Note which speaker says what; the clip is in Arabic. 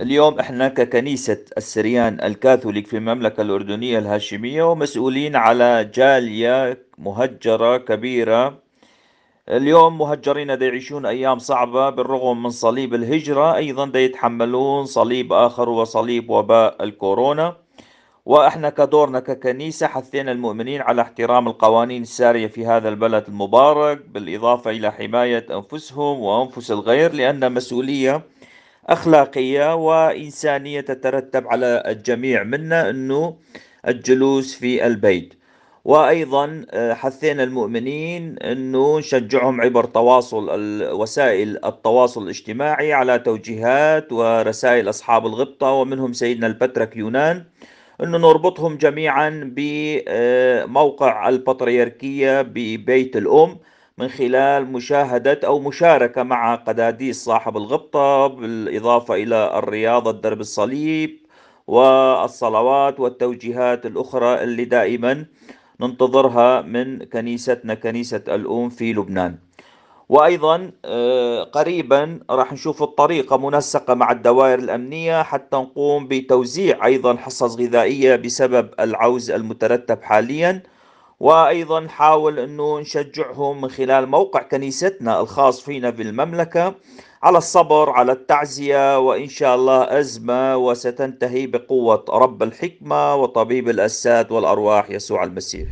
Speaker 1: اليوم احنا ككنيسة السريان الكاثوليك في المملكة الأردنية الهاشمية ومسؤولين على جالية مهجرة كبيرة اليوم مهجرين دا يعيشون أيام صعبة بالرغم من صليب الهجرة أيضا دا يتحملون صليب آخر وصليب وباء الكورونا وإحنا كدورنا ككنيسة حثينا المؤمنين على احترام القوانين السارية في هذا البلد المبارك بالإضافة إلى حماية أنفسهم وأنفس الغير لأن مسؤولية أخلاقية وإنسانية تترتب على الجميع منا أنه الجلوس في البيت وايضا آه، حثينا المؤمنين انه نشجعهم عبر تواصل وسائل التواصل الاجتماعي على توجيهات ورسائل اصحاب الغبطه ومنهم سيدنا البترك يونان انه نربطهم جميعا بموقع آه، البطريركيه ببيت الام من خلال مشاهدة أو مشاركة مع قداديس صاحب الغبطة بالإضافة إلى الرياضة الدرب الصليب والصلوات والتوجيهات الأخرى اللي دائما ننتظرها من كنيستنا كنيسة الأم في لبنان وأيضا آه، قريبا راح نشوف الطريقة منسقة مع الدوائر الأمنية حتى نقوم بتوزيع أيضا حصص غذائية بسبب العوز المترتب حالياً وايضا حاول انه نشجعهم من خلال موقع كنيستنا الخاص فينا بالمملكه على الصبر على التعزيه وان شاء الله ازمه وستنتهي بقوه رب الحكمه وطبيب الاسات والارواح يسوع المسيح